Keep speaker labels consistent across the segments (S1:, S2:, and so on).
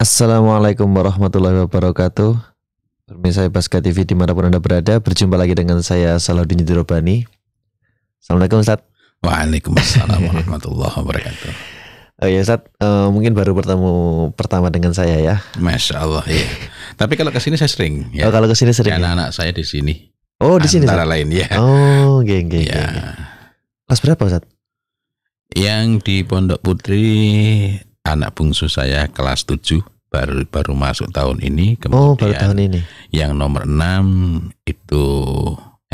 S1: Assalamualaikum warahmatullahi wabarakatuh Pemirsa Pasca TV dimanapun Anda berada Berjumpa lagi dengan saya Salahuddin Yudhirobani Assalamualaikum Ustaz Waalaikumsalam warahmatullahi wabarakatuh Oh ya Ustaz, uh, mungkin baru bertemu
S2: pertama dengan saya ya Masya Allah ya. Tapi kalau kesini saya sering ya. Oh kalau kesini sering ya? Anak-anak ya? saya di sini Oh di sini Antara lain ya Oh geng geng ya. Kelas berapa Ustaz? Yang di Pondok Putri anak bungsu saya kelas 7 baru baru masuk tahun ini kemudian oh, baru tahun ini. yang nomor 6 itu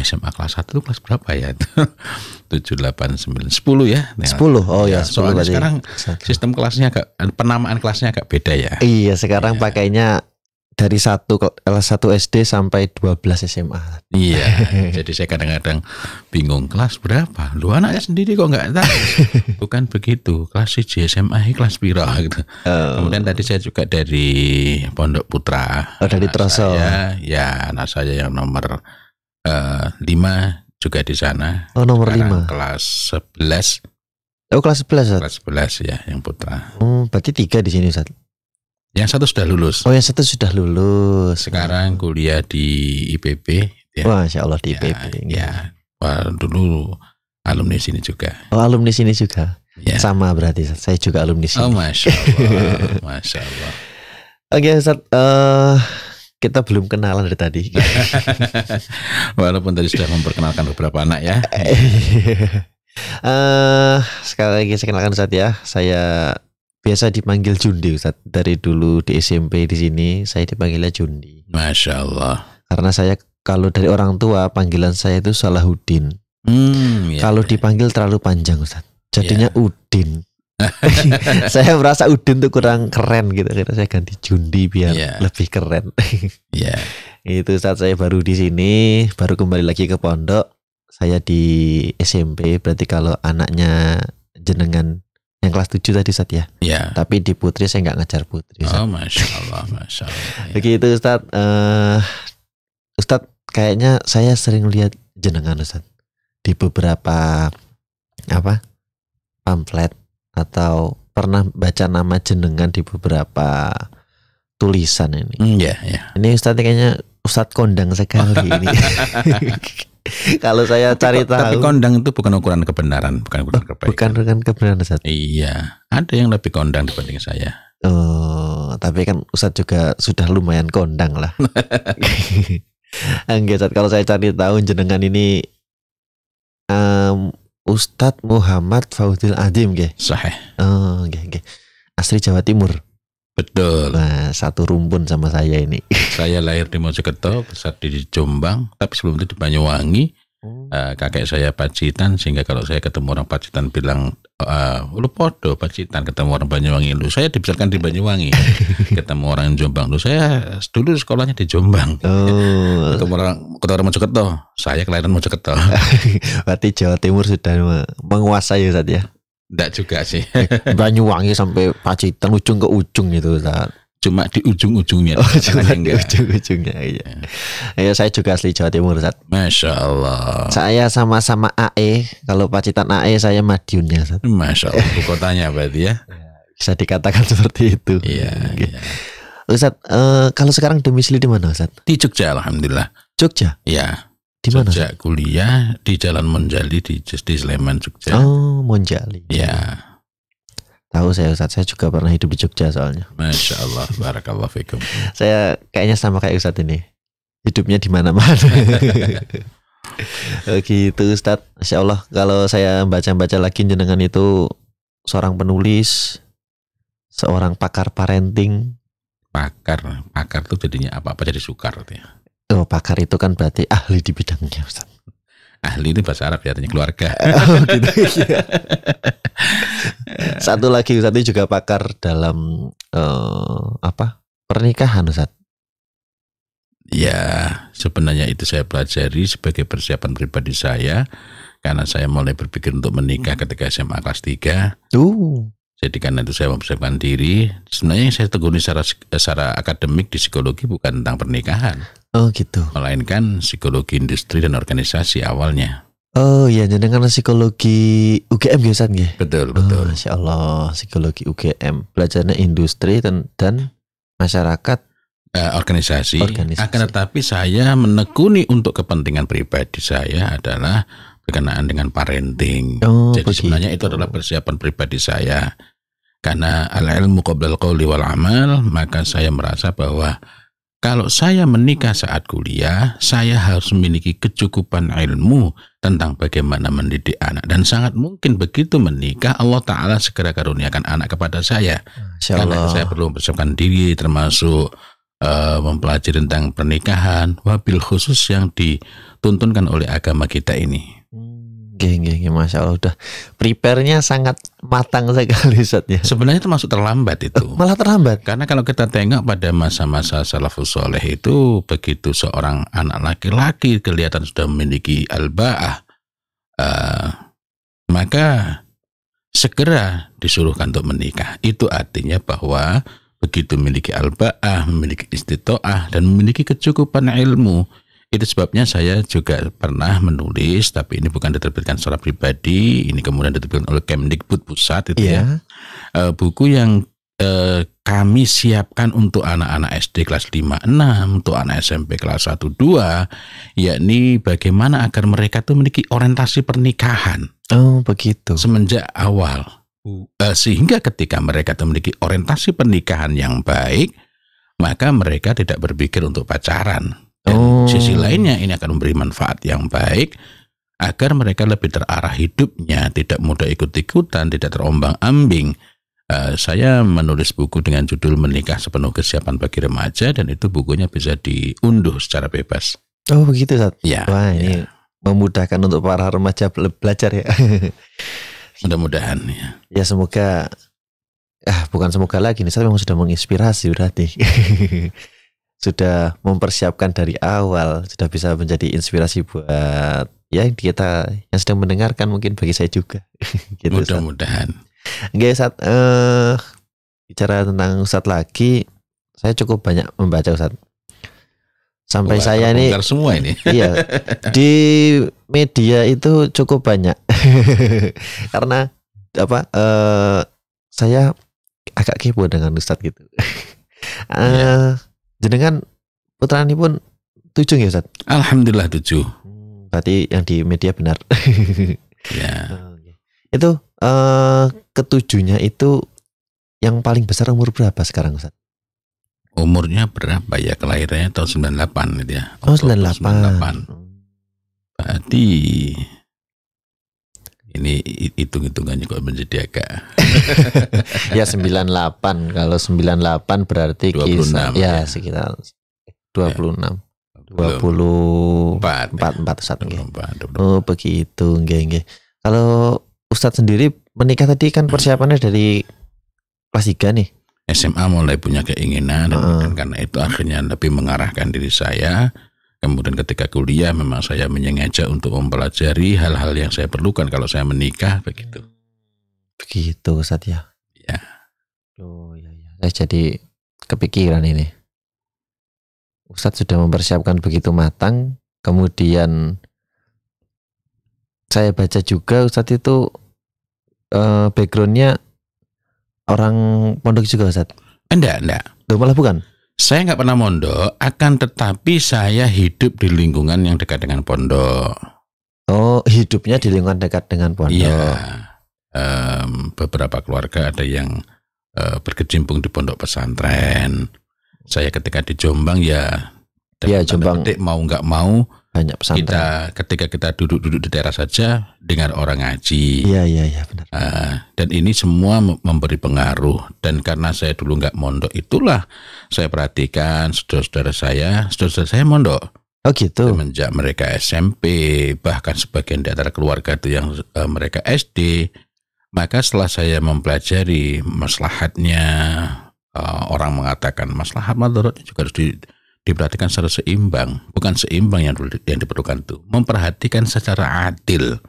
S2: SMA kelas 1 itu kelas berapa ya? itu 7 8 9 10 ya. 10. Nah, oh ya, ya 10 soalnya berarti. sekarang sistem kelasnya agak penamaan kelasnya agak beda ya.
S1: Iya, sekarang ya. pakainya dari satu kelas satu SD sampai 12
S2: SMA. Iya, jadi saya kadang-kadang bingung kelas berapa. Lu anaknya sendiri kok nggak tahu. Bukan begitu, kelas C SMA kelas piro gitu. Oh. Kemudian tadi saya juga dari Pondok Putra. Oh, dari Troso. Saya, ya, anak saya yang nomor uh, eh, 5 juga di sana.
S1: Oh, nomor Sekarang
S2: 5. Kelas 11. Oh, kelas 11. Kelas 11 ya, yang putra. Oh, berarti tiga di sini, satu. Yang satu sudah lulus. Oh, yang satu sudah lulus. Sekarang kuliah di IPB. Ya. Wah, insya Allah di ya, IPB. Ya, ya. Wah, dulu alumni sini
S1: juga. Oh, alumni sini juga. Ya. Sama berarti saya juga alumni sini. Oh, masya Allah, masya Allah. Oke, okay, Ustaz, uh, kita belum kenalan dari tadi. Walaupun tadi sudah
S2: memperkenalkan beberapa anak
S1: ya. uh, sekali lagi saya kenalkan Ustaz ya, saya biasa dipanggil Jundi Ustaz. Dari dulu di SMP di sini saya dipanggilnya Jundi. Masya Allah. Karena saya kalau dari orang tua panggilan saya itu Salahuddin. Hmm, ya, kalau ya. dipanggil terlalu panjang Ustaz. Jadinya ya. Udin. saya merasa Udin tuh kurang keren gitu. Kira-kira saya ganti Jundi biar ya. lebih keren. ya. Itu saat saya baru di sini, baru kembali lagi ke pondok. Saya di SMP, berarti kalau anaknya jenengan yang kelas 7 tadi Ustaz ya. Yeah. Tapi di putri saya nggak ngejar putri. Ustaz. Oh masya Allah, masya Allah. Ya. Begitu Ustaz. Uh, eh, Ustaz kayaknya saya sering lihat jenengan Ustaz di beberapa apa pamflet atau pernah baca nama jenengan di beberapa tulisan ini. Hmm, iya, mm, yeah, yeah. Ini Ustaz kayaknya Ustaz kondang sekali ini. Kalau saya cari tahu. Tapi
S2: kondang itu bukan ukuran kebenaran, bukan ukuran oh, kebaikan. Bukan ukuran kebenaran Ustaz. Iya, ada yang lebih kondang dibanding saya.
S1: Oh, tapi kan Ustaz juga sudah lumayan kondang lah. Enggak, Ustaz, kalau saya cari tahu jenengan ini um, Ustadz Muhammad Faudil Adim, gak? Sahih. Oh, gak, gak. Asli Jawa Timur.
S2: Betul. Nah, satu rumpun sama saya ini. saya lahir di Mojokerto, besar di Jombang, tapi sebelum itu di Banyuwangi. Hmm. Uh, kakek saya Pacitan, sehingga kalau saya ketemu orang Pacitan bilang, uh, lu podo Pacitan ketemu orang Banyuwangi lu. Saya dibesarkan di Banyuwangi, ketemu orang Jombang lu. Saya dulu sekolahnya di Jombang. Oh. ketemu orang ketemu orang Mojokerto, saya kelahiran Mojokerto. Berarti Jawa Timur sudah
S1: menguasai saat ya? Enggak juga sih. Banyuwangi sampai Pacitan ujung ke ujung gitu Ustaz. Cuma di ujung-ujungnya. Oh, cuma di ujung-ujungnya iya. Ya. ya saya juga asli Jawa Timur Ustaz. Masya Allah. Saya sama-sama AE, kalau Pacitan AE saya Madiunnya Ustaz. Masya Allah, ibu kotanya berarti ya. ya bisa dikatakan seperti itu. Iya. Oke. iya. Ustaz, uh, kalau sekarang domisili di mana Ustaz?
S2: Di Jogja alhamdulillah. Jogja? Iya. Di mana? Sejak kuliah di Jalan Monjali di di Sleman Jogja.
S1: Oh, Monjali. Ya. Tahu saya Ustaz, saya juga pernah hidup di Jogja
S2: soalnya. Masya Allah, barakallah fikum. saya
S1: kayaknya sama kayak Ustaz ini. Hidupnya di mana-mana. gitu Ustaz. Insya Allah kalau saya baca-baca lagi jenengan itu seorang penulis, seorang pakar
S2: parenting. Pakar, pakar tuh jadinya apa? Apa jadi sukar artinya?
S1: Oh, pakar itu kan berarti ahli di bidangnya, Ustaz.
S2: Ahli itu bahasa Arab ya, artinya keluarga. Oh, gitu,
S1: iya. Satu lagi Ustaz juga pakar dalam
S2: uh,
S1: apa? Pernikahan, Ustaz.
S2: Ya, sebenarnya itu saya pelajari sebagai persiapan pribadi saya karena saya mulai berpikir untuk menikah hmm. ketika SMA kelas 3. Tuh. Jadi karena itu saya mempersiapkan diri. Sebenarnya yang saya teguni secara, secara akademik di psikologi bukan tentang pernikahan. Oh gitu. Melainkan psikologi industri dan organisasi awalnya.
S1: Oh iya, jadi karena psikologi UGM ya San Betul, betul. Oh, Allah, psikologi UGM. Belajarnya industri dan,
S2: dan masyarakat. Eh, organisasi. organisasi. Akan tetapi saya menekuni untuk kepentingan pribadi saya adalah berkenaan dengan parenting. Oh, Jadi begitu. sebenarnya itu adalah persiapan pribadi saya. Karena al-ilmu al qawli wal amal, maka saya merasa bahwa kalau saya menikah saat kuliah, saya harus memiliki kecukupan ilmu tentang bagaimana mendidik anak dan sangat mungkin begitu menikah Allah taala segera karuniakan anak kepada saya. Karena saya perlu mempersiapkan diri termasuk uh, mempelajari tentang pernikahan, wabil khusus yang dituntunkan oleh agama kita ini. Geng, geng, masya Allah udah prepare-nya sangat matang sekali Ustaz ya. Sebenarnya termasuk terlambat itu. Eh, malah terlambat. Karena kalau kita tengok pada masa-masa salafus soleh itu begitu seorang anak laki-laki kelihatan sudah memiliki albaah, uh, maka segera disuruhkan untuk menikah. Itu artinya bahwa begitu memiliki albaah, memiliki istitoah dan memiliki kecukupan ilmu, itu sebabnya saya juga pernah menulis, tapi ini bukan diterbitkan secara pribadi, ini kemudian diterbitkan oleh Kemdikbud Pusat itu yeah. ya. E, buku yang e, kami siapkan untuk anak-anak SD kelas 5 6, untuk anak SMP kelas 1 2, yakni bagaimana agar mereka tuh memiliki orientasi pernikahan. Oh, begitu. Semenjak awal. Uh, sehingga ketika mereka tuh memiliki orientasi pernikahan yang baik, maka mereka tidak berpikir untuk pacaran dan oh. sisi lainnya ini akan memberi manfaat yang baik agar mereka lebih terarah hidupnya, tidak mudah ikut-ikutan, tidak terombang-ambing. Uh, eh, saya menulis buku dengan judul Menikah Sepenuh Kesiapan Bagi Remaja dan itu bukunya bisa diunduh secara bebas.
S1: Oh begitu saat. Ya. Wah ya. ini memudahkan untuk para remaja belajar ya. Mudah-mudahan ya. Ya semoga ah bukan semoga lagi nih saya memang sudah menginspirasi berarti sudah mempersiapkan dari awal sudah bisa menjadi inspirasi buat ya kita yang sedang mendengarkan mungkin bagi saya juga gitu, mudah-mudahan Oke saat uh, eh, bicara tentang Ustadz lagi saya cukup banyak membaca saat sampai Wah, saya ini semua ini iya di media itu cukup banyak karena apa uh, saya agak kepo dengan Ustadz gitu uh, iya. eh, yeah jenengan ini pun tujuh ya Ustaz? Alhamdulillah tujuh. Hmm, berarti yang di media benar. ya. Itu uh, ketujuhnya itu yang paling besar umur berapa sekarang
S2: Ustaz? Umurnya berapa ya? Kelahirannya tahun 98 gitu ya. Oh, 98. 98.
S1: Hmm. Berarti ini hitung-hitungannya kok menjadi agak ya 98 kalau 98 berarti 26 kisah, ya, ya sekitar 26 ya. 24 44 44 Oh begitu nge -nge. kalau Ustadz sendiri menikah tadi kan hmm. persiapannya hmm. dari kelas 3 nih
S2: SMA mulai punya keinginan hmm. dan karena itu akhirnya lebih mengarahkan diri saya Kemudian ketika kuliah memang saya menyengaja untuk mempelajari hal-hal yang saya perlukan kalau saya menikah begitu.
S1: Begitu Ustaz ya. Ya. Oh ya ya. Saya jadi kepikiran ini. Ustad sudah mempersiapkan begitu matang, kemudian saya baca juga Ustad itu
S2: eh, backgroundnya orang pondok juga Ustad? Enggak, enggak. Duh, malah bukan. Saya nggak pernah mondok, akan tetapi saya hidup di lingkungan yang dekat dengan pondok. Oh, hidupnya di lingkungan dekat dengan pondok. Iya. Um, beberapa keluarga ada yang uh, berkecimpung di pondok pesantren. Saya ketika di Jombang ya, ya Jombang. Detik, mau nggak mau banyak pesantren. Kita ketika kita duduk-duduk di daerah saja dengan orang ngaji. Iya iya iya benar. Uh, dan ini semua memberi pengaruh dan karena saya dulu nggak mondok itulah saya perhatikan saudara-saudara saya, saudara-saudara saya mondok. Oh gitu. Semenjak mereka SMP bahkan sebagian di antara keluarga itu yang uh, mereka SD maka setelah saya mempelajari maslahatnya uh, orang mengatakan maslahat madorotnya juga harus di diperhatikan secara seimbang, bukan seimbang yang yang diperlukan itu memperhatikan secara adil.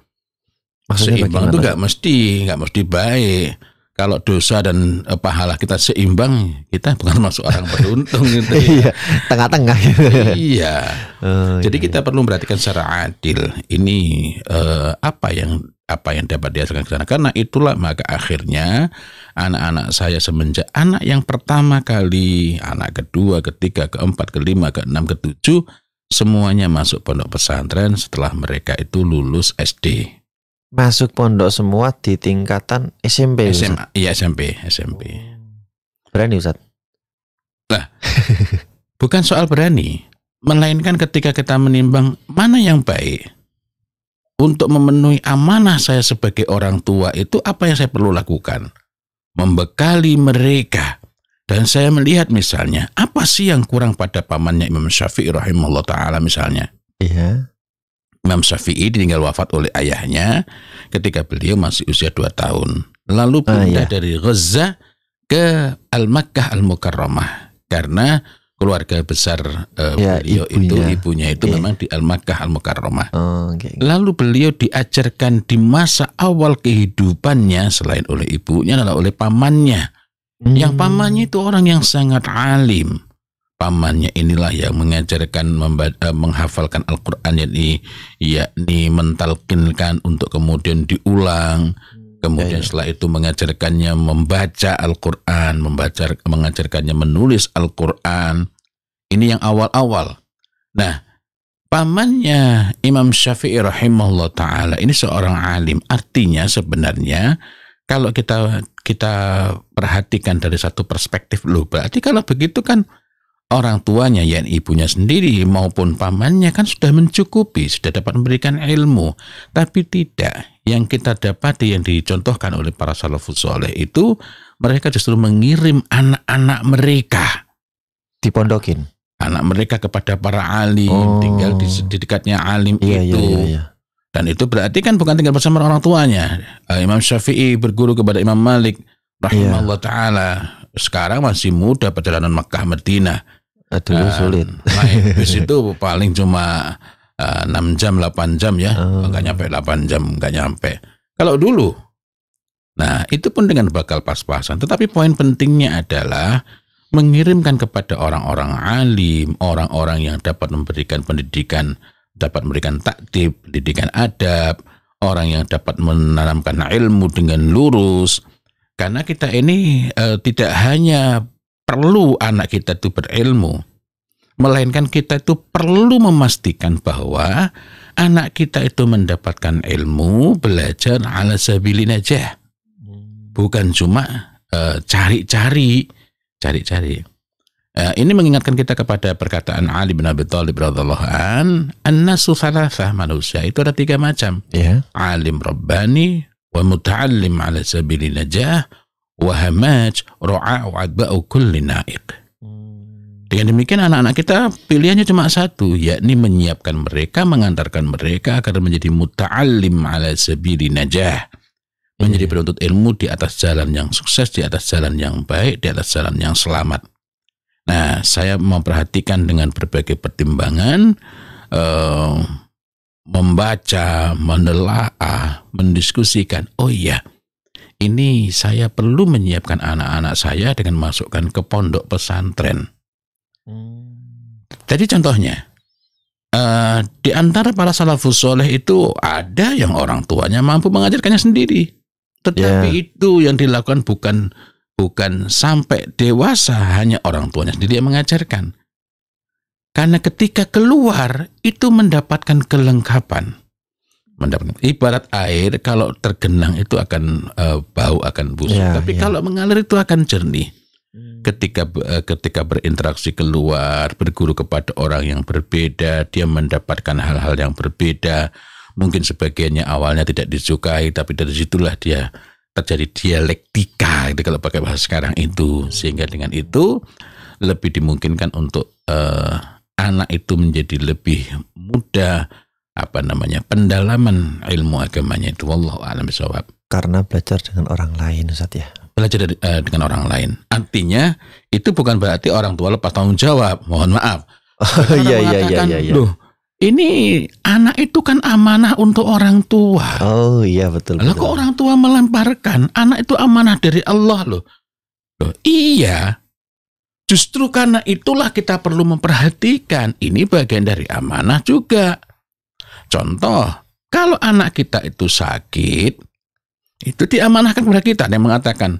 S2: Maksudnya seimbang itu nggak mesti, nggak mesti baik kalau dosa dan eh, pahala kita seimbang, kita bukan masuk orang beruntung
S1: gitu ya. Iya, tengah-tengah.
S2: Gitu. iya. Oh, Jadi iya, kita iya. perlu memperhatikan secara adil ini uh, apa yang apa yang dapat dihasilkan ke sana. Karena itulah maka akhirnya anak-anak saya semenjak anak yang pertama kali, anak kedua, ketiga, keempat, kelima, keenam, ketujuh semuanya masuk pondok pesantren setelah mereka itu lulus SD masuk pondok semua
S1: di tingkatan SMP. SMA,
S2: iya SMP, SMP. Oh. Berani Ustaz? Lah, bukan soal berani, melainkan ketika kita menimbang mana yang baik untuk memenuhi amanah saya sebagai orang tua itu apa yang saya perlu lakukan? Membekali mereka. Dan saya melihat misalnya, apa sih yang kurang pada pamannya Imam Syafi'i rahimahullah ta'ala misalnya? Iya. Imam Syafi'i ditinggal wafat oleh ayahnya ketika beliau masih usia dua tahun. Lalu ah, pindah ah, iya. dari Gaza ke Al-Makkah Al-Mukarramah karena keluarga besar uh, ya, beliau ibunya. itu ibunya itu okay. memang di Al-Makkah Al-Mukarramah. Oh, okay. Lalu beliau diajarkan di masa awal kehidupannya selain oleh ibunya adalah oleh pamannya. Hmm. Yang pamannya itu orang yang sangat alim pamannya inilah yang mengajarkan membaca, eh, menghafalkan Al-Qur'an yakni yakni mentalkinkan untuk kemudian diulang hmm. kemudian ya, ya. setelah itu mengajarkannya membaca Al-Qur'an membaca mengajarkannya menulis Al-Qur'an ini yang awal-awal nah pamannya Imam Syafi'i rahimahullah taala ini seorang alim artinya sebenarnya kalau kita kita perhatikan dari satu perspektif loh berarti kalau begitu kan orang tuanya yang ibunya sendiri maupun pamannya kan sudah mencukupi, sudah dapat memberikan ilmu. Tapi tidak, yang kita dapati yang dicontohkan oleh para salafus soleh itu mereka justru mengirim anak-anak mereka di dipondokin. Anak mereka kepada para alim, oh. tinggal di, di dekatnya alim iya, iya itu. Iya, iya, iya. Dan itu berarti kan bukan tinggal bersama orang tuanya. Uh, Imam Syafi'i berguru kepada Imam Malik iya. rahimahullah iya. taala. Sekarang masih muda perjalanan Mekah Madinah. Aduh, uh, sulit. Naik bis itu paling cuma uh, ah, 6 jam, 8 jam ya. Oh. nyampe 8 jam, enggak nyampe. Kalau dulu, nah itu pun dengan bakal pas-pasan. Tetapi poin pentingnya adalah mengirimkan kepada orang-orang alim, orang-orang yang dapat memberikan pendidikan, dapat memberikan takdir pendidikan adab, orang yang dapat menanamkan ilmu dengan lurus. Karena kita ini uh, tidak hanya perlu anak kita itu berilmu, melainkan kita itu perlu memastikan bahwa anak kita itu mendapatkan ilmu belajar ala sabilin aja, hmm. bukan cuma eh, cari-cari, uh, cari-cari. Uh, ini mengingatkan kita kepada perkataan Ali bin Abi Thalib radhiyallahu an, "An-nasu manusia itu ada tiga macam. Yeah. Alim rabbani wa muta'allim ala sabilin najah Wahamaj ro'a kulli na'iq hmm. dengan demikian anak-anak kita pilihannya cuma satu yakni menyiapkan mereka mengantarkan mereka agar menjadi muta'allim ala sebiri najah menjadi hmm. penuntut ilmu di atas jalan yang sukses, di atas jalan yang baik, di atas jalan yang selamat. Nah, saya memperhatikan dengan berbagai pertimbangan, uh, membaca, menelaah, mendiskusikan. Oh iya, ini saya perlu menyiapkan anak-anak saya dengan masukkan ke pondok pesantren. Hmm. Jadi contohnya, uh, di antara para salafus soleh itu ada yang orang tuanya mampu mengajarkannya sendiri. Tetapi yeah. itu yang dilakukan bukan bukan sampai dewasa hanya orang tuanya sendiri yang mengajarkan. Karena ketika keluar itu mendapatkan kelengkapan mendapatkan ibarat air kalau tergenang itu akan uh, bau akan busuk ya, tapi ya. kalau mengalir itu akan jernih hmm. ketika eh, ketika berinteraksi keluar berguru kepada orang yang berbeda dia mendapatkan hal-hal yang berbeda mungkin sebagiannya awalnya tidak disukai tapi dari situlah dia terjadi dialektika itu kalau pakai bahasa sekarang itu sehingga hmm. dengan itu lebih dimungkinkan untuk uh, anak itu menjadi lebih mudah apa namanya pendalaman ilmu agamanya itu Allah alam bisawab karena belajar dengan orang lain Ustaz ya belajar dari, uh, dengan orang lain artinya itu bukan berarti orang tua lepas tanggung jawab mohon maaf oh, iya, iya, iya, iya, iya. loh ini anak itu kan amanah untuk orang tua oh iya betul lalu kok orang tua melemparkan anak itu amanah dari Allah loh loh iya Justru karena itulah kita perlu memperhatikan ini bagian dari amanah juga. Contoh, kalau anak kita itu sakit, itu diamanahkan kepada kita Dia mengatakan,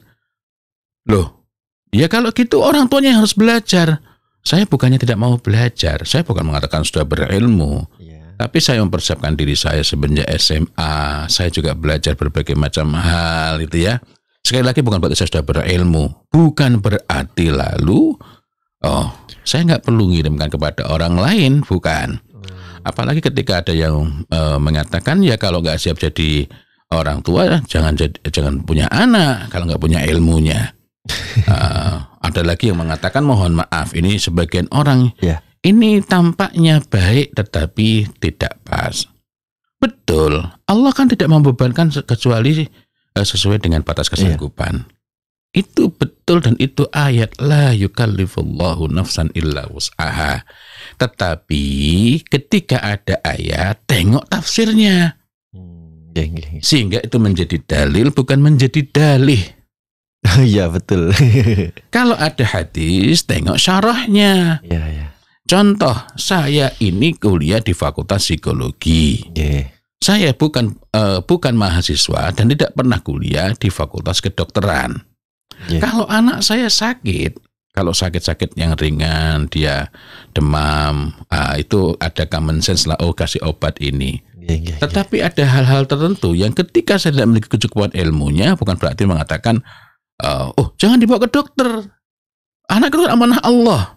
S2: loh, ya kalau gitu orang tuanya harus belajar. Saya bukannya tidak mau belajar, saya bukan mengatakan sudah berilmu, yeah. tapi saya mempersiapkan diri saya sebenarnya SMA, saya juga belajar berbagai macam hal, itu ya. Sekali lagi bukan berarti saya sudah berilmu, bukan berarti lalu, oh, saya nggak perlu ngirimkan kepada orang lain, bukan. Apalagi ketika ada yang e, mengatakan ya kalau nggak siap jadi orang tua jangan jadi, jangan punya anak kalau nggak punya ilmunya. e, ada lagi yang mengatakan mohon maaf ini sebagian orang yeah. ini tampaknya baik tetapi tidak pas. Betul, Allah kan tidak membebankan kecuali eh, sesuai dengan batas iya. kesanggupan. Yeah. Itu betul dan itu ayat la yukallifullahu nafsan illa wus'aha. Tetapi ketika ada ayat, tengok tafsirnya. Hmm, iya, iya, iya. Sehingga itu menjadi dalil bukan menjadi dalih. Oh, iya betul. Kalau ada hadis, tengok syarahnya. Ya, ya. Contoh, saya ini kuliah di Fakultas Psikologi. Ya. Saya bukan uh, bukan mahasiswa dan tidak pernah kuliah di Fakultas Kedokteran. Yeah. Kalau anak saya sakit, kalau sakit-sakit yang ringan, dia demam, ah, itu ada common sense lah, oh kasih obat ini. Yeah, yeah, iya. Tetapi ada hal-hal tertentu yang ketika saya tidak memiliki kecukupan ilmunya, bukan berarti mengatakan, ah, oh jangan dibawa ke dokter, anak itu kan amanah Allah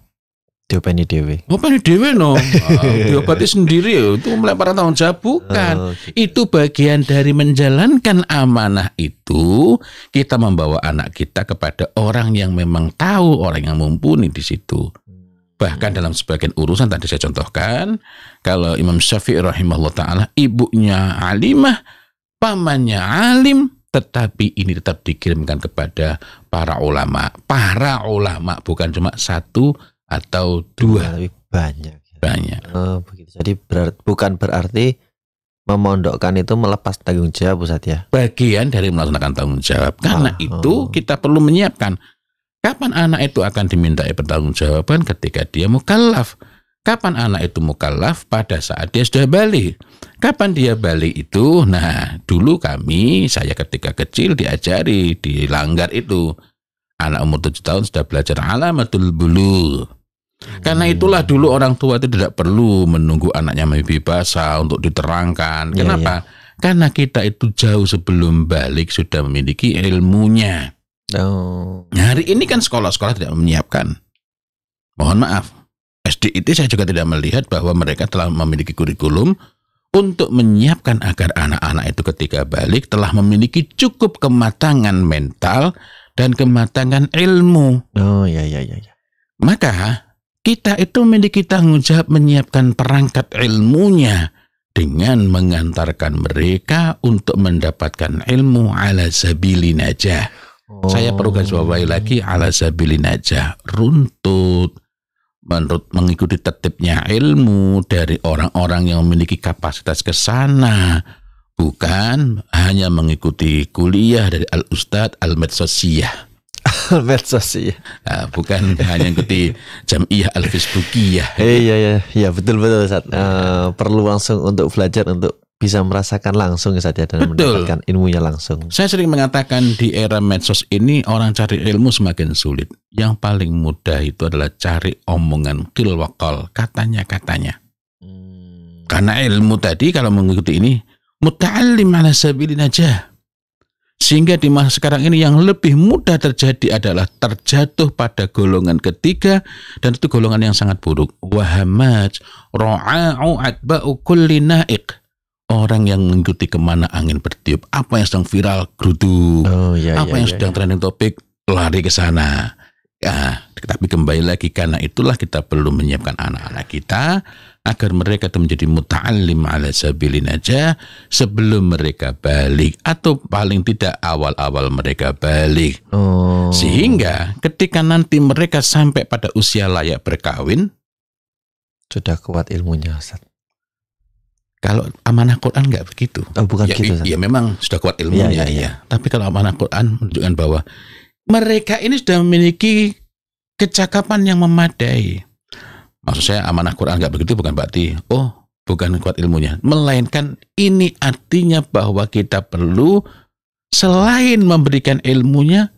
S2: diopeni dewe. diopeni dewe no. Diobati sendiri ya. Itu melempar tanggung jawab bukan. Oh, gitu. Itu bagian dari menjalankan amanah itu kita membawa anak kita kepada orang yang memang tahu, orang yang mumpuni di situ. Bahkan dalam sebagian urusan tadi saya contohkan, kalau Imam Syafi'i rahimahullah taala ibunya alimah, pamannya alim, tetapi ini tetap dikirimkan kepada para ulama. Para ulama bukan cuma satu atau dua, dua lebih banyak banyak oh, begitu. jadi berat, bukan berarti memondokkan itu melepas tanggung jawab Ustaz ya bagian dari melaksanakan tanggung jawab karena oh. itu kita perlu menyiapkan kapan anak itu akan diminta dimintai pertanggungjawaban ketika dia mukallaf Kapan anak itu mukallaf? Pada saat dia sudah balik. Kapan dia balik itu? Nah, dulu kami, saya ketika kecil diajari, dilanggar itu. Anak umur tujuh tahun sudah belajar alamatul bulu. Karena hmm. itulah dulu orang tua itu tidak perlu menunggu anaknya mimpi basah untuk diterangkan. Iya, Kenapa? Ya, ya. Karena kita itu jauh sebelum balik sudah memiliki ilmunya. Oh. Nah, hari ini kan sekolah-sekolah tidak menyiapkan. Mohon maaf, SD itu saya juga tidak melihat bahwa mereka telah memiliki kurikulum untuk menyiapkan agar anak-anak itu ketika balik telah memiliki cukup kematangan mental dan kematangan ilmu. Oh ya ya ya. ya. Maka kita itu memiliki tanggung jawab menyiapkan perangkat ilmunya dengan mengantarkan mereka untuk mendapatkan ilmu ala sabili najah. Oh. Saya perlu garis bawahi lagi ala sabili najah. Runtut, menurut mengikuti tertibnya ilmu dari orang-orang yang memiliki kapasitas ke sana. Bukan hanya mengikuti kuliah dari Al-Ustadz Al-Medsosiyah medsos iya. Nah, bukan hanya ikuti Jamiah al Facebookiyah.
S1: Iya iya iya betul betul saat ya. Uh, eh, perlu
S2: langsung untuk belajar untuk bisa merasakan langsung ya dan Betul. mendapatkan ilmunya langsung. Saya sering mengatakan di era medsos ini orang cari ilmu semakin sulit. Yang paling mudah itu adalah cari omongan kil katanya katanya. Hmm. Karena ilmu tadi kalau mengikuti ini mutalim ala sabilin aja. Sehingga di masa sekarang ini yang lebih mudah terjadi adalah terjatuh pada golongan ketiga dan itu golongan yang sangat buruk. Wahamaj ro'a'u kulli na'iq. Orang yang mengikuti kemana angin bertiup. Apa yang sedang viral, geruduk. Oh, iya, apa iya, yang iya, sedang iya. trending topik, lari ke sana. Ya, tapi kembali lagi karena itulah kita perlu menyiapkan anak-anak kita agar mereka itu menjadi muta'allim ala sabilin aja sebelum mereka balik atau paling tidak awal-awal mereka balik. Oh. Sehingga ketika nanti mereka sampai pada usia layak berkawin sudah kuat ilmunya Ustaz. Kalau amanah Quran nggak begitu. Oh, bukan ya, gitu. Ya memang sudah kuat ya, ilmunya ya, ya, ya. ya. Tapi kalau amanah Quran menunjukkan bahwa mereka ini sudah memiliki kecakapan yang memadai Maksud saya amanah Quran nggak begitu bukan berarti oh bukan kuat ilmunya, melainkan ini artinya bahwa kita perlu selain memberikan ilmunya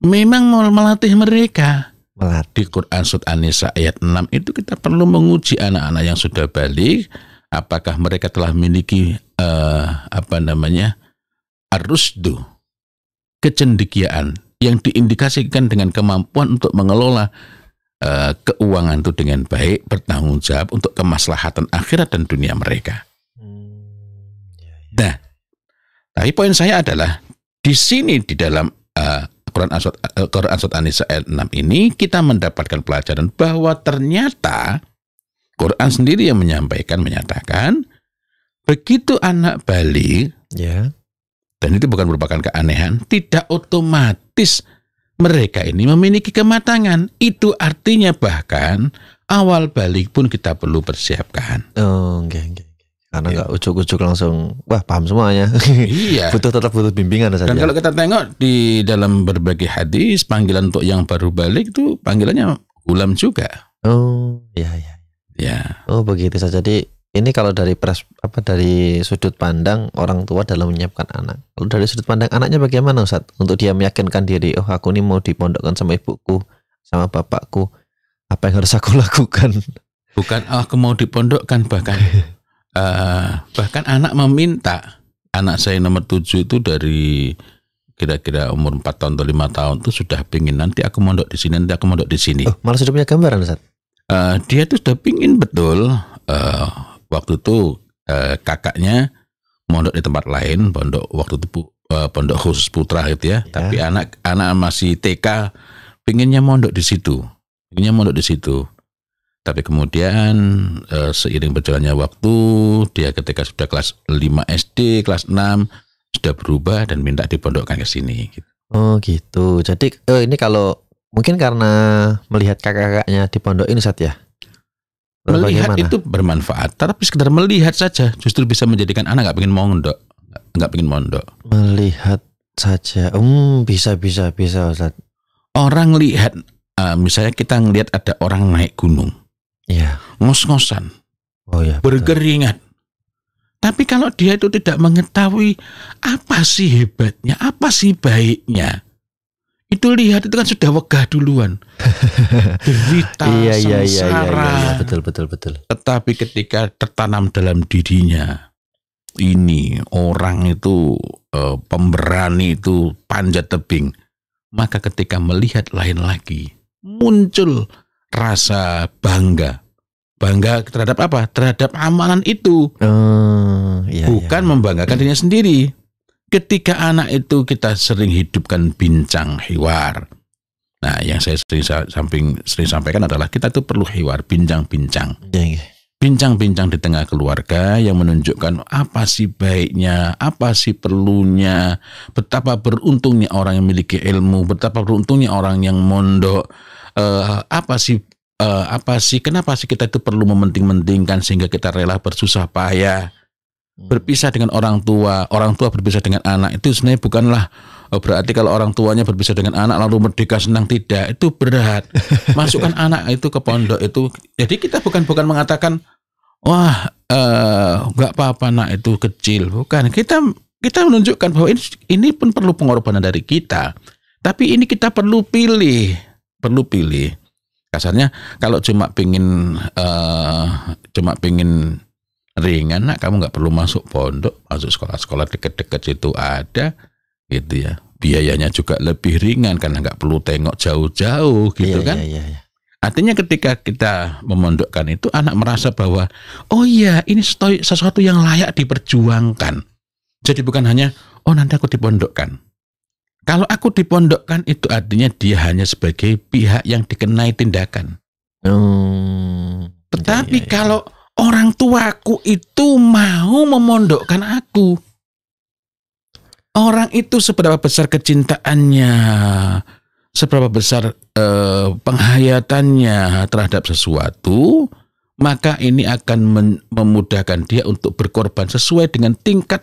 S2: memang mau melatih mereka. Melatih Quran surat An-Nisa ayat 6 itu kita perlu menguji anak-anak yang sudah balik apakah mereka telah memiliki uh, apa namanya arusdu kecendekiaan yang diindikasikan dengan kemampuan untuk mengelola Eh, keuangan itu dengan baik, bertanggung jawab untuk kemaslahatan akhirat dan dunia mereka. Nah, tapi poin saya adalah di sini di dalam uh, Quran Asad uh, eh, Anisa ayat 6 ini kita mendapatkan pelajaran bahwa ternyata Quran sendiri yang menyampaikan menyatakan begitu anak balik ya. dan itu bukan merupakan keanehan tidak otomatis mereka ini memiliki kematangan. Itu artinya bahkan awal balik pun kita perlu persiapkan. Oh, enggak, enggak. Karena nggak ya. ujuk-ujuk langsung, wah paham semuanya. Iya. butuh tetap butuh bimbingan saja. Dan ya? kalau kita tengok di dalam berbagai hadis, panggilan untuk yang baru balik itu panggilannya ulam juga. Oh, iya, iya.
S1: Ya. Oh begitu saja. Jadi ini kalau dari pres, apa dari sudut pandang orang tua dalam menyiapkan anak. Kalau dari sudut pandang anaknya bagaimana Ustaz? Untuk dia meyakinkan diri, oh aku ini mau dipondokkan sama ibuku, sama bapakku. Apa yang harus aku lakukan?
S2: Bukan oh, aku mau dipondokkan bahkan uh, bahkan anak meminta. Anak saya nomor tujuh itu dari kira-kira umur 4 tahun atau lima tahun itu sudah pingin nanti aku mondok di sini, nanti aku mondok di sini. Oh, malah sudah
S1: punya gambaran Ustaz.
S2: Uh, dia tuh sudah pingin betul eh, waktu itu eh, kakaknya mondok di tempat lain, pondok waktu itu eh, pondok khusus putra gitu ya. ya. Tapi anak anak masih TK pinginnya mondok di situ, pinginnya mondok di situ. Tapi kemudian eh, seiring berjalannya waktu, dia ketika sudah kelas 5 SD, kelas 6 sudah berubah dan minta dipondokkan ke sini. Gitu.
S1: Oh gitu. Jadi oh, ini kalau mungkin karena melihat
S2: kakak-kakaknya di pondok ini saat ya? melihat itu bermanfaat, tapi sekedar melihat saja justru bisa menjadikan anak nggak pengen mondok, nggak pengen mondok.
S1: Melihat
S2: saja, um bisa bisa bisa Ustaz. Orang lihat, uh, misalnya kita ngelihat ada orang naik gunung, ya. ngos-ngosan, oh, ya, berkeringat. Tapi kalau dia itu tidak mengetahui apa sih hebatnya, apa sih baiknya, itu lihat itu kan sudah wegah duluan derita iya, iya, iya, iya, iya, iya, betul betul betul tetapi ketika tertanam dalam dirinya ini orang itu e, pemberani itu panjat tebing maka ketika melihat lain lagi muncul rasa bangga bangga terhadap apa terhadap amalan itu hmm, iya, bukan iya. membanggakan dirinya sendiri ketika anak itu kita sering hidupkan bincang hiwar. Nah, yang saya sering samping sering sampaikan adalah kita tuh perlu hiwar, bincang-bincang. Iya, iya. Bincang-bincang di tengah keluarga yang menunjukkan apa sih baiknya, apa sih perlunya, betapa beruntungnya orang yang memiliki ilmu, betapa beruntungnya orang yang mondok, eh, apa sih eh, apa sih kenapa sih kita itu perlu mementing-mentingkan sehingga kita rela bersusah payah Hmm. berpisah dengan orang tua, orang tua berpisah dengan anak itu sebenarnya bukanlah oh, berarti kalau orang tuanya berpisah dengan anak lalu merdeka senang tidak itu berat. Masukkan anak itu ke pondok itu. Jadi kita bukan bukan mengatakan wah eh, nggak eh, apa-apa anak itu kecil, bukan. Kita kita menunjukkan bahwa ini, ini pun perlu pengorbanan dari kita. Tapi ini kita perlu pilih, perlu pilih. Kasarnya kalau cuma pingin uh, cuma pingin ringan nak kamu nggak perlu masuk pondok masuk sekolah-sekolah deket-deket situ ada gitu ya biayanya juga lebih ringan karena nggak perlu tengok jauh-jauh gitu iya, kan iya, iya. iya. artinya ketika kita memondokkan itu anak merasa bahwa oh iya ini sesuatu yang layak diperjuangkan jadi bukan hanya oh nanti aku dipondokkan kalau aku dipondokkan itu artinya dia hanya sebagai pihak yang dikenai tindakan hmm, tetapi iya, iya. kalau orang tuaku itu mau memondokkan aku. Orang itu seberapa besar kecintaannya, seberapa besar eh, penghayatannya terhadap sesuatu, maka ini akan memudahkan dia untuk berkorban sesuai dengan tingkat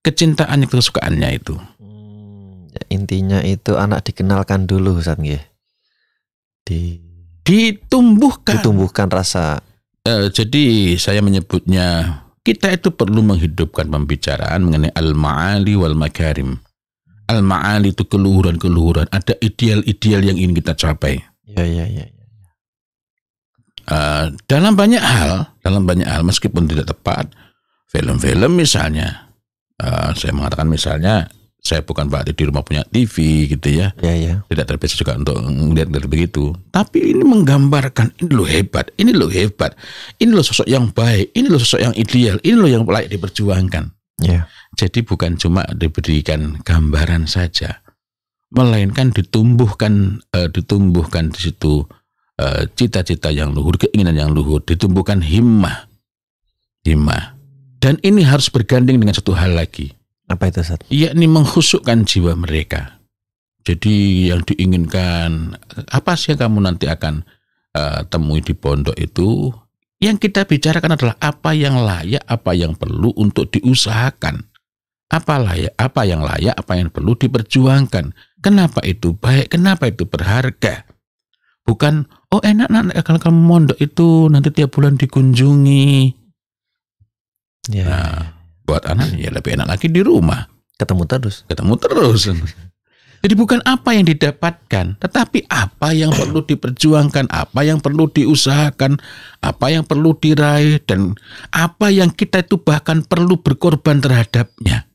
S2: kecintaannya kesukaannya itu.
S1: Hmm, ya intinya itu anak dikenalkan dulu Ustaz Di
S2: ditumbuhkan ditumbuhkan rasa Eh, jadi saya menyebutnya kita itu perlu menghidupkan pembicaraan mengenai al-ma'ali wal makarim. Al-ma'ali itu keluhuran-keluhuran, ada ideal-ideal yang ingin kita capai. Ya, ya, ya. ya. Uh, dalam banyak hal, dalam banyak hal meskipun tidak tepat, film-film misalnya, uh, saya mengatakan misalnya saya bukan berarti di rumah punya TV gitu ya. Ya ya. Tidak terbiasa juga untuk melihat dari begitu. Tapi ini menggambarkan ini lo hebat, ini lo hebat, ini lo sosok yang baik, ini lo sosok yang ideal, ini lo yang layak diperjuangkan. Ya. Jadi bukan cuma diberikan gambaran saja, melainkan ditumbuhkan uh, ditumbuhkan di situ cita eh, cita-cita yang luhur, keinginan yang luhur, ditumbuhkan himmah, himmah. Dan ini harus berganding dengan satu hal lagi apa itu Ustaz? Yakni menghusukkan jiwa mereka. Jadi yang diinginkan apa sih yang kamu nanti akan uh, temui di pondok itu? Yang kita bicarakan adalah apa yang layak, apa yang perlu untuk diusahakan. Apa layak, apa yang layak, apa yang perlu diperjuangkan. Kenapa itu baik, kenapa itu berharga. Bukan oh enak nak kalau kamu mondok itu nanti tiap bulan dikunjungi. Yeah. Ya, nah, ya buat anak ya lebih enak lagi di rumah ketemu terus ketemu terus jadi bukan apa yang didapatkan tetapi apa yang perlu diperjuangkan apa yang perlu diusahakan apa yang perlu diraih dan apa yang kita itu bahkan perlu berkorban terhadapnya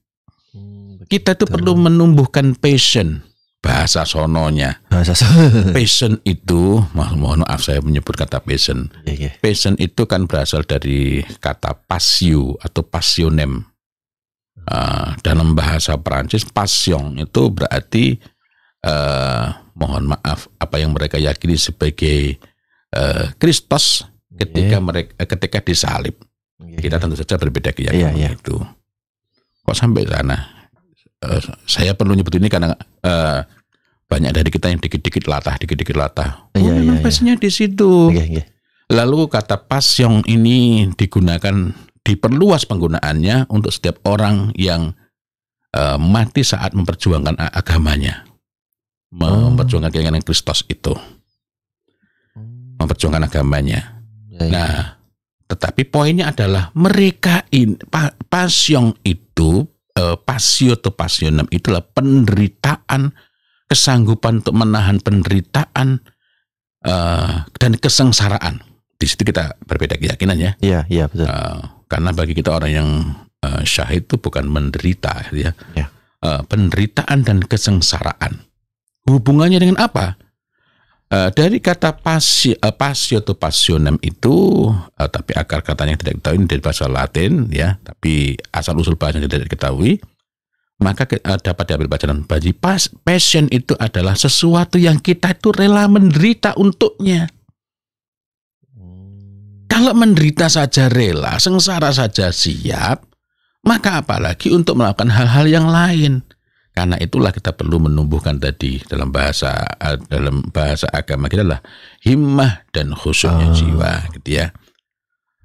S2: hmm, kita itu perlu menumbuhkan passion bahasa sononya. Bahasa sono. Passion itu, mohon maaf saya menyebut kata passion. Yeah, yeah. Passion itu kan berasal dari kata pasio atau passionem. Uh, dalam bahasa Perancis, passion itu berarti uh, mohon maaf apa yang mereka yakini sebagai eh, Kristus uh, ketika yeah. mereka eh, ketika disalib. Yeah. Kita tentu saja berbeda keyakinan yeah, yeah. itu. Kok sampai sana? Eh, saya perlu nyebut ini karena uh, banyak dari kita yang dikit-dikit latah, dikit-dikit latah. Oh, iya, memang iya, iya. di situ. Iya, iya. Lalu kata pasyong ini digunakan diperluas penggunaannya untuk setiap orang yang uh, mati saat memperjuangkan agamanya. Memperjuangkan keinginan Kristus itu. Memperjuangkan agamanya. Ya, ya. Nah, tetapi poinnya adalah mereka pasion pasyong itu uh, pasio atau pasionam itulah penderitaan, kesanggupan untuk menahan penderitaan uh, dan kesengsaraan. Di situ kita berbeda keyakinan ya. Iya, iya betul. Uh, karena bagi kita orang yang uh, syahid itu bukan menderita ya. ya. Uh, penderitaan dan kesengsaraan. Hubungannya dengan apa? Uh, dari kata pasio, uh, pasio atau pasionem itu, uh, tapi akar katanya tidak diketahui ini dari bahasa Latin, ya, tapi asal usul bahasanya tidak diketahui, maka uh, dapat diambil bacaan bagi Pas, passion itu adalah sesuatu yang kita itu rela menderita untuknya. Hmm. Kalau menderita saja rela, sengsara saja siap, maka apalagi untuk melakukan hal-hal yang lain. Karena itulah kita perlu menumbuhkan tadi dalam bahasa eh, dalam bahasa agama kita lah himmah dan khusyuknya oh. jiwa, gitu ya.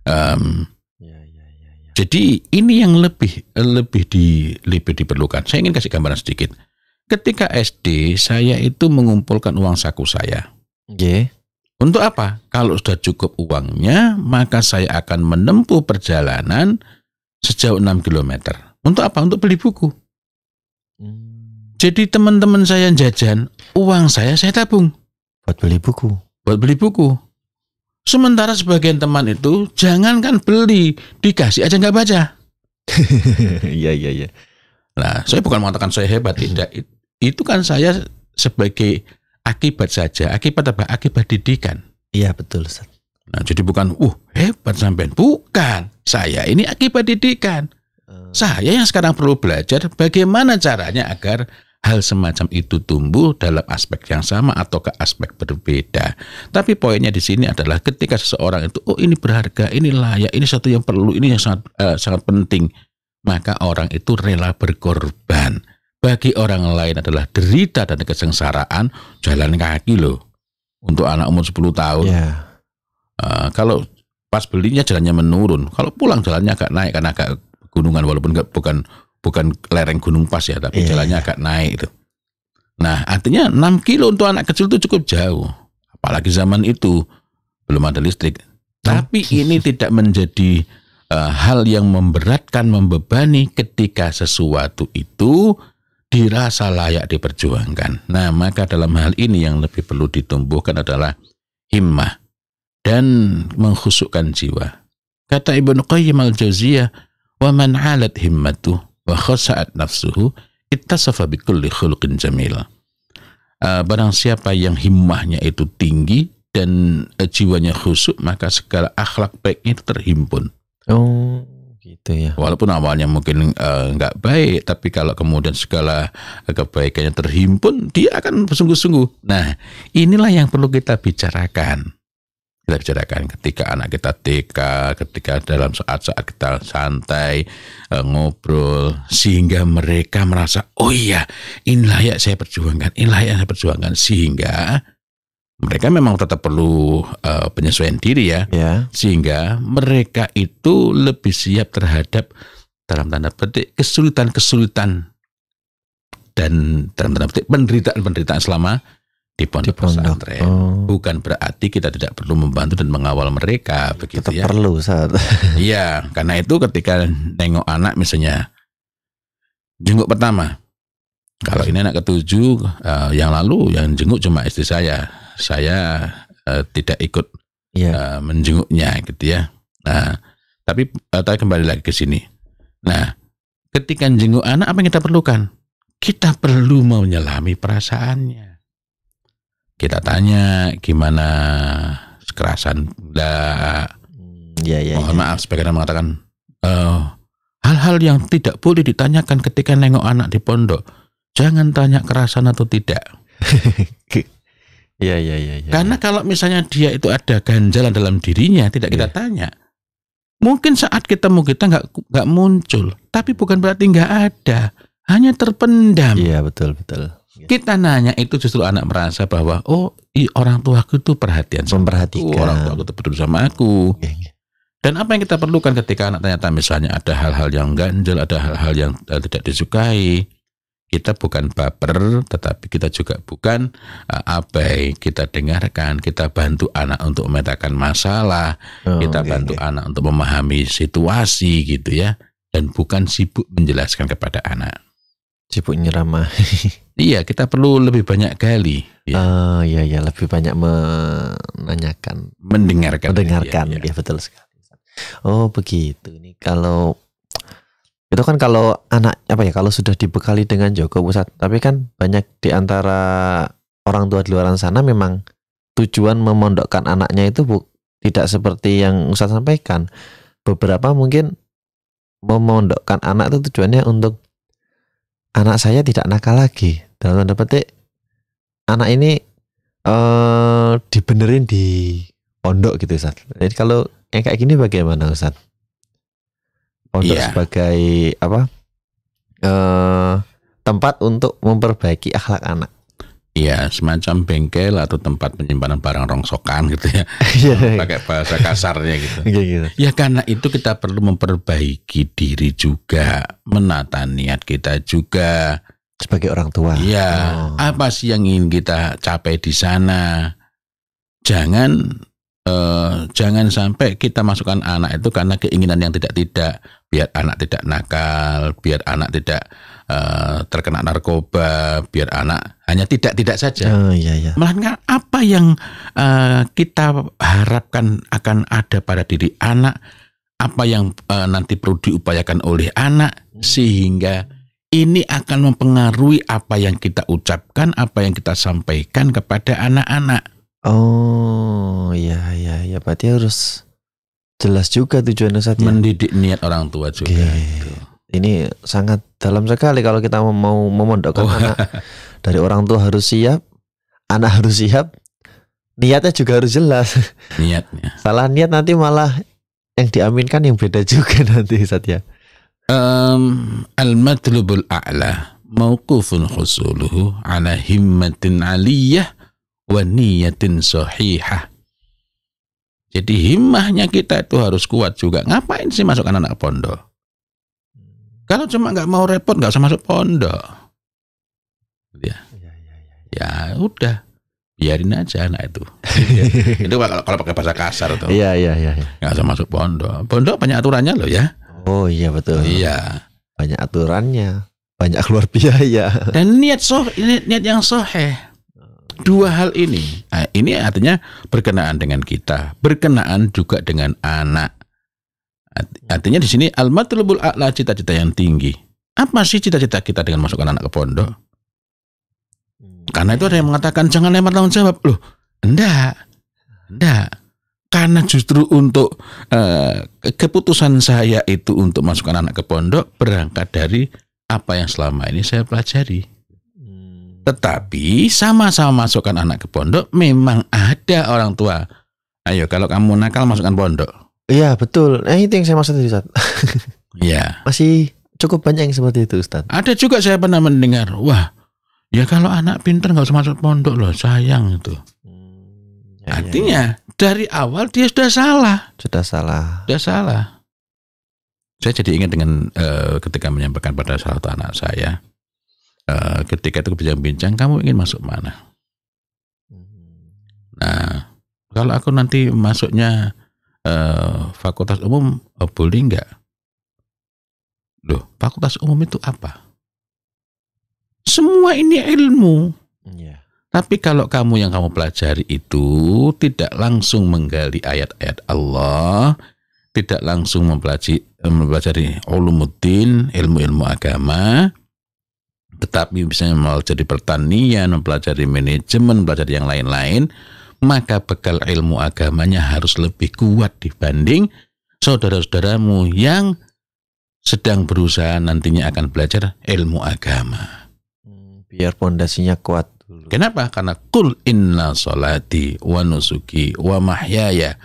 S2: Um, ya, ya, ya, ya. Jadi ini yang lebih lebih di lebih diperlukan. Saya ingin kasih gambaran sedikit. Ketika SD saya itu mengumpulkan uang saku saya. Yeah. Untuk apa? Kalau sudah cukup uangnya, maka saya akan menempuh perjalanan sejauh 6 km. Untuk apa? Untuk beli buku. Jadi teman-teman saya jajan, uang saya saya tabung. Buat beli buku. Buat beli buku. Sementara sebagian teman itu jangankan beli, dikasih aja nggak baca. Iya iya iya. Nah, saya bukan mengatakan saya hebat hmm. tidak. Itu kan saya sebagai akibat saja. Akibat apa? Akibat didikan. Iya betul. Ustaz. Nah, jadi bukan uh hebat sampean. Bukan. Saya ini akibat didikan. Eh. Saya yang sekarang perlu belajar bagaimana caranya agar hal semacam itu tumbuh dalam aspek yang sama atau ke aspek berbeda. Tapi poinnya di sini adalah ketika seseorang itu oh ini berharga, ini layak, ini satu yang perlu, ini yang sangat uh, sangat penting, maka orang itu rela berkorban. Bagi orang lain adalah derita dan kesengsaraan jalan kaki loh. Untuk anak umur 10 tahun. Yeah. Iya. Uh, kalau pas belinya jalannya menurun, kalau pulang jalannya agak naik karena agak gunungan walaupun nggak bukan bukan lereng gunung pas ya, tapi yeah. jalannya iya. agak naik itu. Nah, artinya 6 kilo untuk anak kecil itu cukup jauh. Apalagi zaman itu belum ada listrik. Tapi oh. ini tidak menjadi uh, hal yang memberatkan, membebani ketika sesuatu itu dirasa layak diperjuangkan. Nah, maka dalam hal ini yang lebih perlu ditumbuhkan adalah himmah dan menghusukkan jiwa. Kata Ibnu Qayyim al-Jauziyah, "Wa man 'alat himmatuh wa khasa'at nafsuhu ittasafa bikulli khuluqin jamil. Uh, eh, barang siapa yang himmahnya itu tinggi dan uh, jiwanya khusuk maka segala akhlak baiknya itu terhimpun. Oh, gitu ya. Walaupun awalnya mungkin eh, nggak uh, baik, tapi kalau kemudian segala kebaikannya terhimpun, dia akan sungguh sungguh Nah, inilah yang perlu kita bicarakan kita bicarakan ketika anak kita TK, ketika dalam saat-saat kita santai eh, ngobrol sehingga mereka merasa oh iya inilah yang saya perjuangkan, inilah yang saya perjuangkan sehingga mereka memang tetap perlu uh, penyesuaian diri ya, ya sehingga mereka itu lebih siap terhadap dalam tanda petik kesulitan-kesulitan dan dalam tanda petik penderitaan-penderitaan selama di pondok, di pondok. pesantren. Oh. Bukan berarti kita tidak perlu membantu dan mengawal mereka begitu Tetap ya. perlu saat. Iya, karena itu ketika nengok anak misalnya jenguk pertama. Kalau ini anak ketujuh uh, yang lalu yang jenguk cuma istri saya. Saya uh, tidak ikut yeah. Iya. uh, menjenguknya gitu ya. Nah, tapi uh, kembali lagi ke sini. Nah, ketika jenguk anak apa yang kita perlukan? Kita perlu menyelami perasaannya kita tanya gimana kekerasan nah, ya, ya, mohon ya. maaf sebagian mengatakan hal hal-hal yang tidak boleh ditanyakan ketika nengok anak di pondok jangan tanya kerasan atau tidak ya, ya, ya, ya, karena kalau misalnya dia itu ada ganjalan dalam dirinya tidak kita ya. tanya mungkin saat kita mau kita nggak nggak muncul tapi bukan berarti nggak ada hanya terpendam iya betul betul Iya. Kita nanya itu justru anak merasa bahwa oh i, orang tuaku itu perhatian sama aku, orang tuaku tuh peduli sama aku. Ya, Dan apa yang kita perlukan ketika anak ternyata misalnya ada hal-hal yang ganjel, ada hal-hal yang eh, tidak disukai, kita bukan baper, tetapi kita juga bukan uh, abai. Kita dengarkan, kita bantu anak untuk memetakan masalah, oh, kita iya, bantu okay. anak untuk memahami situasi gitu ya, dan bukan sibuk menjelaskan kepada anak. Sibuk nyeramah. Iya,
S1: kita perlu lebih banyak kali. Ya. Uh, ah, ya, ya, lebih banyak menanyakan, mendengarkan, mendengarkan, ya, iya. ya betul sekali. Oh begitu nih kalau itu kan kalau anak apa ya kalau sudah dibekali dengan Joko Pusat, tapi kan banyak di antara orang tua di luar sana memang tujuan memondokkan anaknya itu bu, tidak seperti yang Ustaz sampaikan. Beberapa mungkin memondokkan anak itu tujuannya untuk anak saya tidak nakal lagi dalam tanda petik anak ini uh, dibenerin di pondok gitu Ustaz. Jadi kalau yang kayak gini bagaimana Ustaz? Pondok yeah.
S2: sebagai apa? Uh, tempat untuk memperbaiki akhlak anak. Iya, semacam bengkel atau tempat penyimpanan barang rongsokan gitu ya. Iya, iya. Pakai bahasa kasarnya gitu. Iya, iya, Ya karena itu kita perlu memperbaiki diri juga, menata niat kita juga sebagai orang tua. Iya, oh. apa sih yang ingin kita capai di sana? Jangan eh, jangan sampai kita masukkan anak itu karena keinginan yang tidak-tidak, biar anak tidak nakal, biar anak tidak uh, terkena narkoba biar anak hanya tidak tidak saja oh, iya, iya. melainkan apa yang uh, kita harapkan akan ada pada diri anak apa yang uh, nanti perlu diupayakan oleh anak hmm. sehingga ini akan mempengaruhi apa yang kita ucapkan, apa yang kita sampaikan kepada anak-anak. Oh,
S1: ya ya ya berarti harus jelas juga tujuan saat ya? Mendidik niat orang tua juga. Okay. Itu ini sangat dalam sekali kalau kita mau memondokkan oh. anak. Dari orang tua harus siap, anak harus siap, niatnya juga harus jelas. Niatnya. Salah niat nanti malah yang diaminkan yang beda juga nanti Satya.
S2: Um, Al-matlubul a'la mauqufun husuluhu ala himmatin aliyah wa niyatin sahihah. Jadi himmahnya kita itu harus kuat juga. Ngapain sih masukkan anak pondok? Kalau cuma nggak mau repot, nggak usah masuk pondok. Gitu ya. Ya, ya, ya, ya. udah biarin aja anak itu. itu kalau, kalau pakai bahasa kasar tuh. Iya, iya iya iya. Nggak usah masuk pondok. Pondok banyak aturannya loh ya. Oh iya betul. Iya. Banyak aturannya, banyak keluar biaya. Dan niat soh, niat, niat yang soheh. Dua hal ini, nah, ini artinya berkenaan dengan kita, berkenaan juga dengan anak. Artinya di sini almatulubul a'la cita-cita yang tinggi. Apa sih cita-cita kita dengan masukkan anak ke pondok? Hmm. Karena itu ada yang mengatakan jangan lempar tanggung jawab. Loh, enggak. Enggak. Karena justru untuk uh, keputusan saya itu untuk masukkan anak ke pondok berangkat dari apa yang selama ini saya pelajari. Hmm. Tetapi sama-sama masukkan anak ke pondok memang ada orang tua. Ayo kalau kamu nakal masukkan pondok. Iya betul. Eh itu yang saya maksud tadi Ustaz. Iya. Masih cukup banyak yang seperti itu Ustaz. Ada juga saya pernah mendengar, wah ya kalau anak pinter nggak usah masuk pondok loh, sayang itu. Hmm, ya, ya Artinya ya. dari awal dia sudah salah. Sudah salah. Sudah salah. Saya jadi ingat dengan uh, ketika menyampaikan pada salah satu anak saya, uh, ketika itu bincang-bincang, kamu ingin masuk mana? Hmm. Nah, kalau aku nanti masuknya uh, fakultas umum uh, eh, boleh nggak? Loh, fakultas umum itu apa? Semua ini ilmu. Yeah. Tapi kalau kamu yang kamu pelajari itu tidak langsung menggali ayat-ayat Allah, tidak langsung mempelajari, eh, mempelajari ulumuddin, ilmu-ilmu agama, tetapi misalnya mempelajari pertanian, mempelajari manajemen, mempelajari yang lain-lain, maka bekal ilmu agamanya harus lebih kuat dibanding saudara-saudaramu yang sedang berusaha nantinya akan belajar ilmu agama. Hmm, biar pondasinya kuat Kenapa? Karena kul inna salati wa nusuki wa mahyaya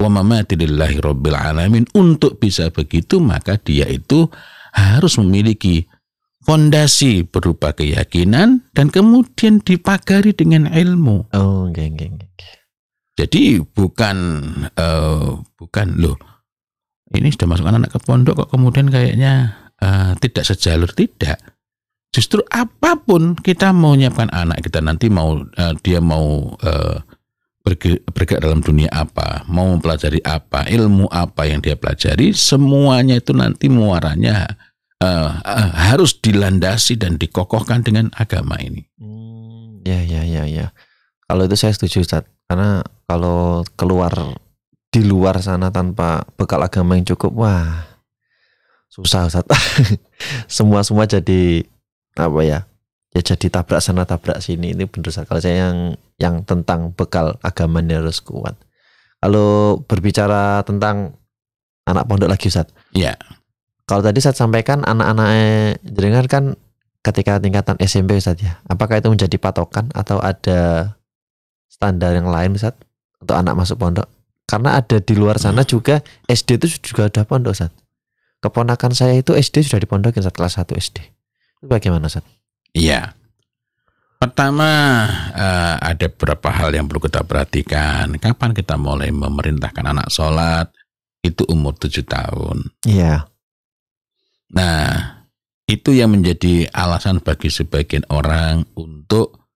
S2: wa mamati lillahi rabbil alamin. Untuk bisa begitu maka dia itu harus memiliki fondasi berupa keyakinan dan kemudian dipagari dengan ilmu. Oh, geng, geng. Jadi bukan uh, bukan loh. Ini sudah masuk anak ke pondok kok kemudian kayaknya uh, tidak sejalur tidak. Justru apapun kita mau menyiapkan anak kita nanti mau uh, dia mau uh, bergerak dalam dunia apa, mau mempelajari apa, ilmu apa yang dia pelajari, semuanya itu nanti muaranya Eh, eh, harus dilandasi dan dikokohkan dengan agama ini.
S1: Hmm, ya ya ya ya. Kalau itu saya setuju Ustaz. Karena kalau keluar di luar sana tanpa bekal agama yang cukup, wah susah Ustaz. semua semua jadi apa ya? Ya jadi tabrak sana tabrak sini ini benar Ustaz. Kalau saya yang yang tentang bekal agama ini harus kuat. Kalau berbicara tentang anak pondok lagi Ustaz. Iya. Yeah kalau tadi saya sampaikan anak-anak jenengan kan ketika tingkatan SMP Ustaz ya. Apakah itu menjadi patokan atau ada standar yang lain Ustaz untuk anak masuk pondok? Karena ada di luar sana hmm. juga SD itu juga ada pondok Ustaz. Keponakan saya itu SD sudah di pondok Ustaz kelas 1 SD. Itu bagaimana Ustaz?
S2: Iya. Pertama uh, ada beberapa hal yang perlu kita perhatikan. Kapan kita mulai memerintahkan anak sholat? Itu umur tujuh tahun. Iya. Nah, itu yang menjadi alasan bagi sebagian orang untuk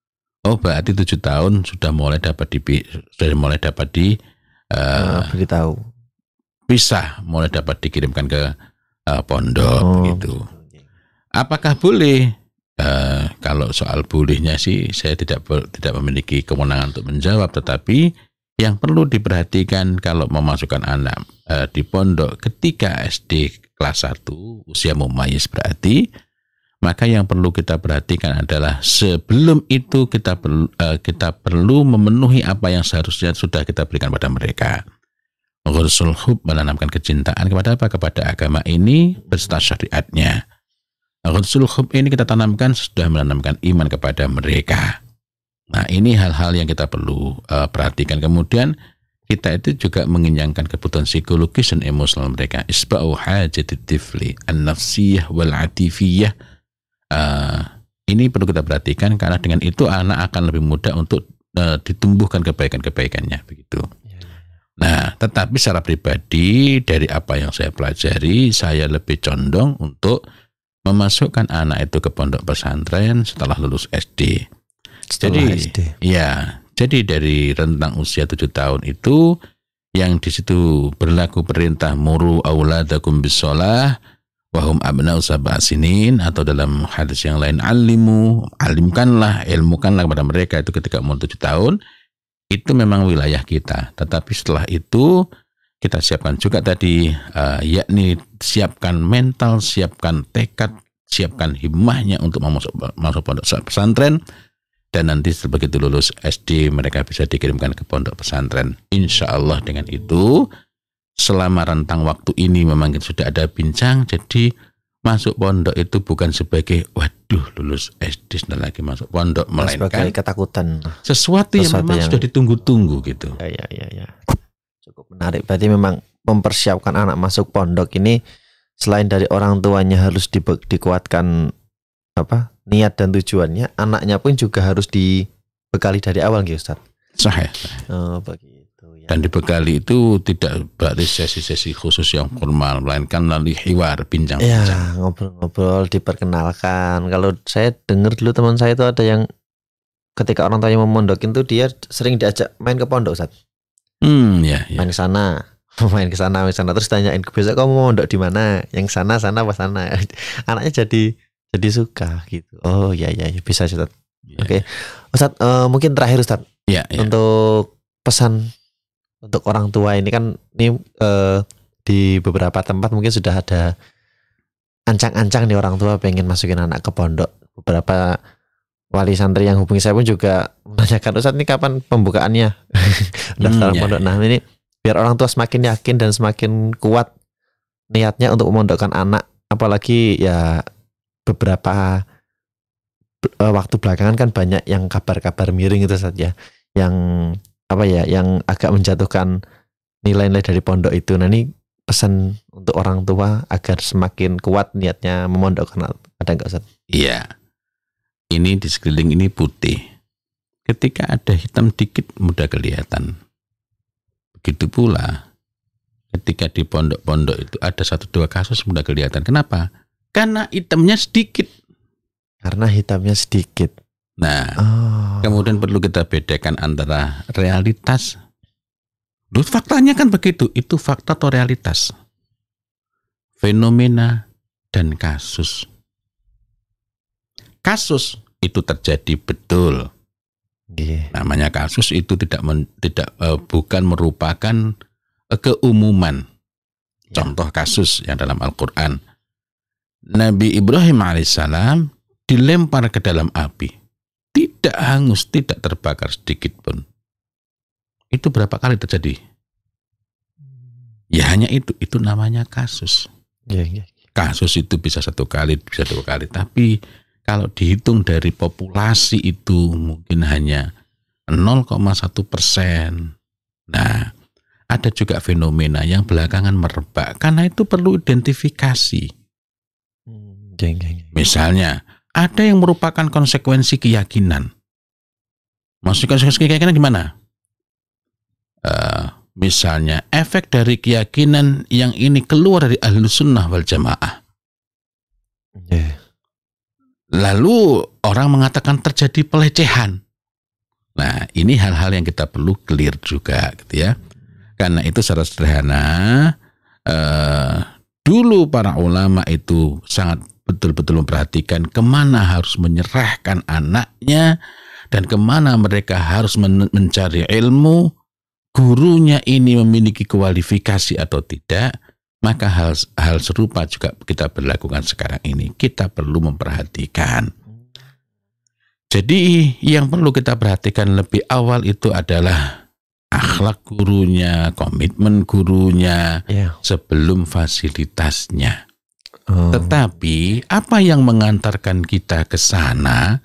S2: oh berarti tujuh tahun sudah mulai dapat di sudah mulai dapat di uh, beritahu pisah mulai dapat dikirimkan ke uh, pondok oh. begitu. Apakah boleh? Uh, kalau soal bolehnya sih saya tidak tidak memiliki kewenangan untuk menjawab, tetapi yang perlu diperhatikan kalau memasukkan anak e, di pondok ketika SD kelas 1 usia mumayis berarti maka yang perlu kita perhatikan adalah sebelum itu kita perlu e, eh, kita perlu memenuhi apa yang seharusnya sudah kita berikan pada mereka. Rasul hub menanamkan kecintaan kepada apa? Kepada agama ini berserta syariatnya. Rasul hub ini kita tanamkan sudah menanamkan iman kepada mereka. Nah, ini hal-hal yang kita perlu uh, perhatikan. Kemudian kita itu juga mengenyangkan kebutuhan psikologis dan emosional mereka. Isba'u hajatid tifli an-nafsiyah wal Uh, eh, ini perlu kita perhatikan karena dengan itu anak akan lebih mudah untuk uh, ditumbuhkan kebaikan-kebaikannya begitu. Iya, iya, iya. Nah, tetapi secara pribadi dari apa yang saya pelajari, saya lebih condong untuk memasukkan anak itu ke pondok pesantren setelah lulus SD jadi, SD. Iya. Jadi dari rentang usia tujuh tahun itu yang di situ berlaku perintah muru auladakum bisalah wahum abna usaba asinin atau dalam hadis yang lain alimu alimkanlah ilmukanlah kepada mereka itu ketika umur tujuh tahun itu memang wilayah kita tetapi setelah itu kita siapkan juga tadi uh, yakni siapkan mental siapkan tekad siapkan himmahnya untuk masuk masuk pondok pesantren dan nanti begitu lulus SD mereka bisa dikirimkan ke pondok pesantren. Insya Allah dengan itu selama rentang waktu ini memang sudah ada bincang jadi masuk pondok itu bukan sebagai waduh lulus SD sudah lagi masuk pondok melainkan sebagai ketakutan sesuatu, sesuatu yang memang yang... sudah
S1: ditunggu-tunggu gitu. Ya, ya ya ya. Cukup menarik. Berarti memang mempersiapkan anak masuk pondok ini selain dari orang tuanya harus di, dikuatkan apa? niat dan tujuannya, anaknya pun juga
S2: harus dibekali dari awal gitu Ustaz. Sah ya.
S1: Oh, begitu
S2: ya. Dan dibekali itu tidak berarti sesi-sesi khusus yang formal, melainkan melalui hiwar, bincang Iya,
S1: ngobrol-ngobrol, diperkenalkan. Kalau saya dengar dulu teman saya itu ada yang ketika orang tanya mau memondokin tuh dia sering diajak main ke pondok Ustaz. Hmm, ya, ya. Main ke sana main ke sana main sana terus tanyain besok kamu mau mondok di mana yang sana sana apa sana anaknya jadi jadi suka gitu oh ya ya bisa Ustaz yeah. oke okay. Ustaz uh, eh, mungkin terakhir Ustaz yeah, yeah. untuk pesan untuk orang tua ini kan ini uh, di beberapa tempat mungkin sudah ada ancang-ancang nih orang tua pengen masukin anak ke pondok beberapa wali santri yang hubungi saya pun juga menanyakan Ustaz ini kapan pembukaannya
S2: daftar hmm, iya,
S1: pondok. Iya. Nah ini biar orang tua semakin yakin dan semakin kuat niatnya untuk memondokkan anak. Apalagi ya beberapa uh, waktu belakangan kan banyak yang kabar-kabar miring itu saja ya. yang apa ya yang agak menjatuhkan nilai-nilai dari pondok itu nah ini pesan untuk orang tua agar semakin kuat niatnya memondok memondokkan ada nggak Ustaz? Iya ini di sekeliling ini putih
S2: ketika ada hitam dikit mudah kelihatan begitu pula ketika di pondok-pondok itu ada satu dua kasus mudah kelihatan kenapa karena hitamnya sedikit. Karena hitamnya sedikit. Nah, oh. kemudian perlu kita bedakan antara realitas. Lu faktanya kan begitu, itu fakta atau realitas. Fenomena dan kasus. Kasus itu terjadi betul. Yeah. Namanya kasus itu tidak men, tidak uh, bukan merupakan uh, keumuman. Yeah. Contoh kasus yang dalam Al-Qur'an Nabi Ibrahim alaihissalam dilempar ke dalam api. Tidak hangus, tidak terbakar sedikit pun. Itu berapa kali terjadi? Ya hanya itu, itu namanya kasus. Ya, ya. Kasus itu bisa satu kali, bisa dua kali. Tapi kalau dihitung dari populasi itu mungkin hanya 0,1 persen. Nah, ada juga fenomena yang belakangan merebak. Karena itu perlu identifikasi Misalnya, ada yang merupakan konsekuensi keyakinan. Maksud konsekuensi keyakinan gimana? Uh, misalnya, efek dari keyakinan yang ini keluar dari ahlus sunnah wal jamaah. Yeah. Lalu orang mengatakan terjadi pelecehan. Nah, ini hal-hal yang kita perlu clear juga, gitu ya. Karena itu secara sederhana, uh, dulu para ulama itu sangat betul-betul memperhatikan kemana harus menyerahkan anaknya dan kemana mereka harus mencari ilmu, gurunya ini memiliki kualifikasi atau tidak, maka hal, hal serupa juga kita berlakukan sekarang ini. Kita perlu memperhatikan. Jadi yang perlu kita perhatikan lebih awal itu adalah akhlak gurunya, komitmen gurunya, yeah. sebelum fasilitasnya. Oh. Tetapi apa yang mengantarkan kita ke sana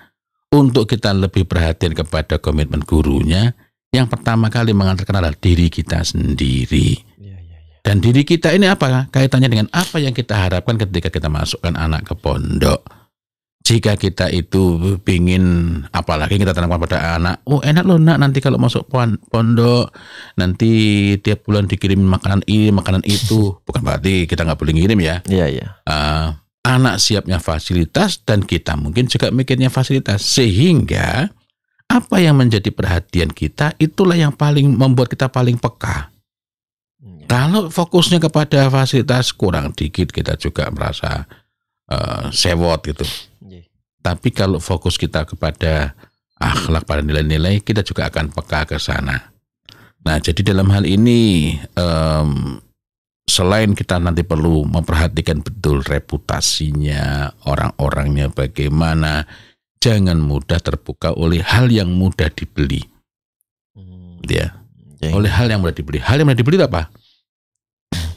S2: untuk kita lebih perhatian kepada komitmen gurunya, yang pertama kali mengantarkan adalah diri kita sendiri. Iya, iya, iya. Dan diri kita ini apa? Kaitannya dengan apa yang kita harapkan ketika kita masukkan anak ke pondok jika kita itu pingin apalagi kita tanamkan pada anak oh enak loh nak nanti kalau masuk pondok nanti tiap bulan dikirim makanan ini makanan itu bukan berarti kita nggak boleh ngirim ya iya iya uh, anak siapnya fasilitas dan kita mungkin juga mikirnya fasilitas sehingga apa yang menjadi perhatian kita itulah yang paling membuat kita paling peka ya. kalau fokusnya kepada fasilitas kurang dikit kita juga merasa uh, sewot gitu tapi kalau fokus kita kepada akhlak, pada nilai-nilai, kita juga akan peka ke sana. Nah, jadi dalam hal ini, um, selain kita nanti perlu memperhatikan betul reputasinya, orang-orangnya bagaimana, jangan mudah terbuka oleh hal yang mudah dibeli. Hmm. Gitu ya. Okay. Oleh hal yang mudah dibeli. Hal yang mudah dibeli apa?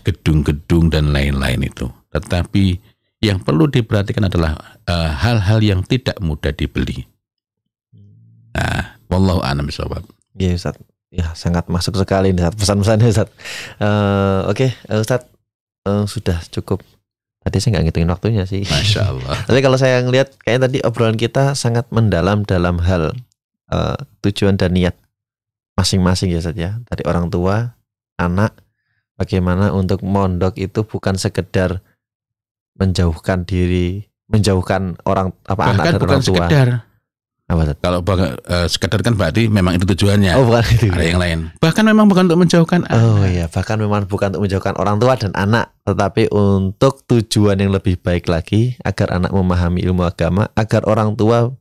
S2: Gedung-gedung dan lain-lain itu. Tetapi yang perlu diperhatikan adalah eh, hal-hal uh, yang tidak mudah dibeli. Hmm. Nah, wallahu a'lam bishawab. Iya, Ustaz.
S1: Ya, sangat masuk sekali nih Ustaz. Pesan-pesannya Ustaz. Uh, oke, okay. Eh, Ustaz uh, sudah cukup Tadi saya nggak ngitungin waktunya sih. Masya Allah. Tapi kalau saya ngelihat kayaknya tadi obrolan kita sangat mendalam dalam hal uh, tujuan dan niat masing-masing ya saja. Ya. Tadi orang tua, anak, bagaimana untuk mondok itu bukan sekedar
S2: menjauhkan diri, menjauhkan orang apa Bahkan anak dan bukan orang tua. Sekedar. Apa itu? Kalau bang, uh, eh, sekedar kan berarti memang itu tujuannya. Oh, bukan itu. Ada yang lain. Bahkan memang bukan untuk menjauhkan
S1: Oh anak. iya, bahkan memang bukan untuk menjauhkan orang tua dan anak, tetapi untuk tujuan yang lebih baik lagi agar anak memahami ilmu agama, agar orang tua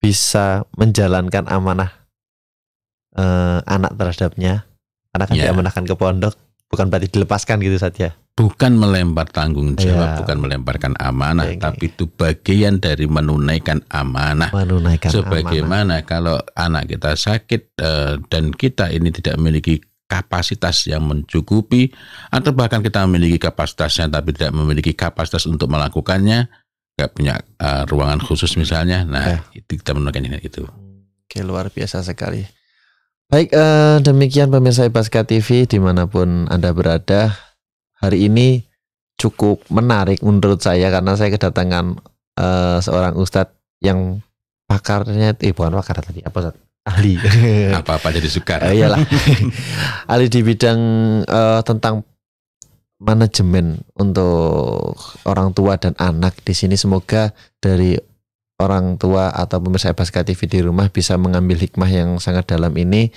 S1: bisa menjalankan amanah uh, anak terhadapnya karena kan yeah. diamanahkan ke pondok bukan berarti dilepaskan gitu saja
S2: bukan melempar tanggung jawab, ya. bukan melemparkan amanah, okay. Iya, iya. tapi itu bagian dari menunaikan amanah. Menunaikan Sebagaimana amanah. kalau anak kita sakit eh, dan kita ini tidak memiliki kapasitas yang mencukupi, atau bahkan kita memiliki kapasitasnya tapi tidak memiliki kapasitas untuk melakukannya, nggak punya eh, ruangan khusus misalnya, nah iya. itu kita menunaikan itu. Oke luar biasa sekali.
S1: Baik, eh, demikian pemirsa Ibaska TV dimanapun Anda berada hari ini cukup menarik menurut saya karena saya kedatangan uh, seorang ustadz yang pakarnya eh bukan pakar tadi apa Ustaz? ahli apa apa jadi suka uh, iyalah ahli di bidang uh, tentang manajemen untuk orang tua dan anak di sini semoga dari orang tua atau pemirsa Baska TV di rumah bisa mengambil hikmah yang sangat dalam ini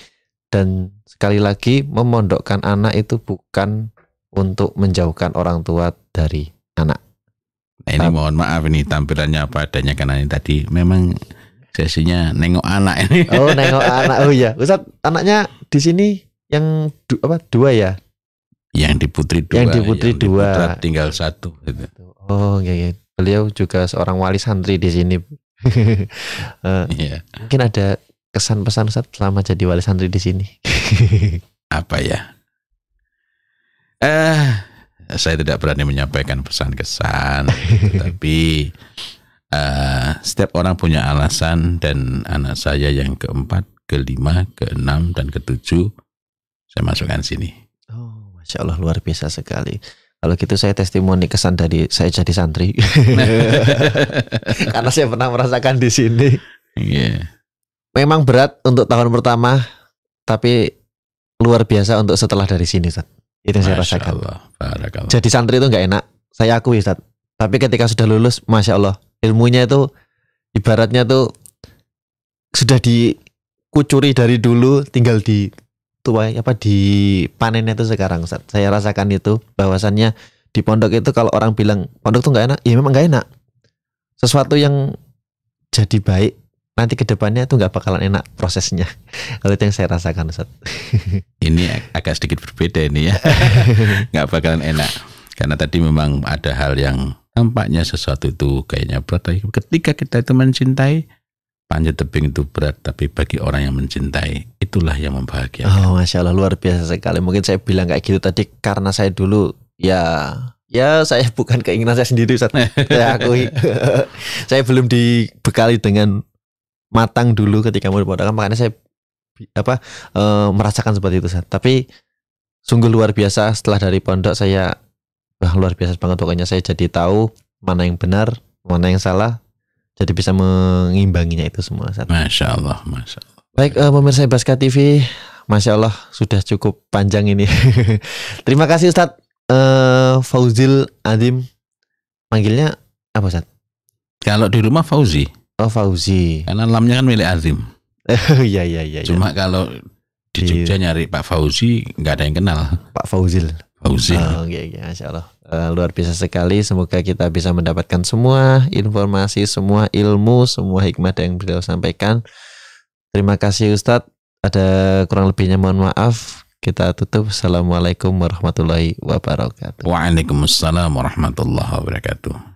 S1: dan sekali lagi memondokkan
S2: anak itu bukan untuk menjauhkan orang tua dari anak. Nah, ini mohon maaf ini tampilannya apa adanya karena ini tadi memang sesinya nengok anak ini. Oh, nengok anak. Oh iya, Ustaz, anaknya di sini yang du apa dua ya? Yang di putri dua. Yang di putri yang dua. Di putra tinggal satu. Gitu. gitu. Oh,
S1: iya, iya. Beliau juga seorang wali santri di sini. uh, eh, yeah. Mungkin ada kesan pesan Ustaz selama jadi wali santri di sini.
S2: apa ya? Eh, saya tidak berani menyampaikan pesan-kesan, tapi uh, setiap orang punya alasan dan anak saya yang keempat, kelima, keenam dan ketujuh saya masukkan sini.
S1: Oh, masya Allah luar biasa sekali. Kalau gitu saya testimoni kesan dari saya jadi santri. Karena saya pernah merasakan di sini. Yeah. Memang berat untuk tahun pertama, tapi luar biasa untuk setelah dari sini, Ustaz. Itu saya rasakan. Allah. Barakallah. Jadi santri itu nggak enak. Saya akui Ustaz. Tapi ketika sudah lulus, Masya Allah, ilmunya itu ibaratnya tuh sudah dikucuri dari dulu, tinggal di tuai apa di panennya itu sekarang Ustaz. Saya rasakan itu bahwasannya di pondok itu kalau orang bilang pondok tuh nggak enak, ya memang nggak enak. Sesuatu yang jadi baik nanti kedepannya tuh nggak bakalan enak prosesnya kalau itu yang saya rasakan Ustaz.
S2: ini agak sedikit berbeda ini ya nggak bakalan enak karena tadi memang ada hal yang tampaknya sesuatu itu kayaknya berat ketika kita itu mencintai panjat tebing itu berat tapi bagi orang yang mencintai itulah yang membahagiakan
S1: oh masya Allah luar biasa sekali mungkin saya bilang kayak gitu tadi karena saya dulu ya ya saya bukan keinginan saya sendiri Ustaz. saya akui saya belum dibekali dengan matang dulu ketika mau dipodalkan makanya saya apa e, merasakan seperti itu Sat. tapi sungguh luar biasa setelah dari pondok saya wah luar biasa banget pokoknya saya jadi tahu mana yang benar mana yang salah jadi bisa mengimbanginya itu semua Sat. Masya Allah Masya Allah baik e, pemirsa Baska TV Masya Allah sudah cukup panjang ini terima kasih Ustadz e, eh, Fauzil Adim panggilnya
S2: apa Ustadz? kalau di rumah Fauzi Pak Fauzi. Karena lamnya kan milik Azim. Iya, iya iya iya. Cuma ya. kalau di iya. Jogja nyari Pak Fauzi nggak ada yang kenal.
S1: Pak Fauzil. Fauzil. Oh, iya, iya, Masya Allah. Uh, luar biasa sekali. Semoga kita bisa mendapatkan semua informasi, semua ilmu, semua hikmah yang beliau sampaikan. Terima kasih Ustadz. Ada kurang lebihnya mohon maaf. Kita tutup. Assalamualaikum warahmatullahi wabarakatuh. Waalaikumsalam warahmatullahi wabarakatuh.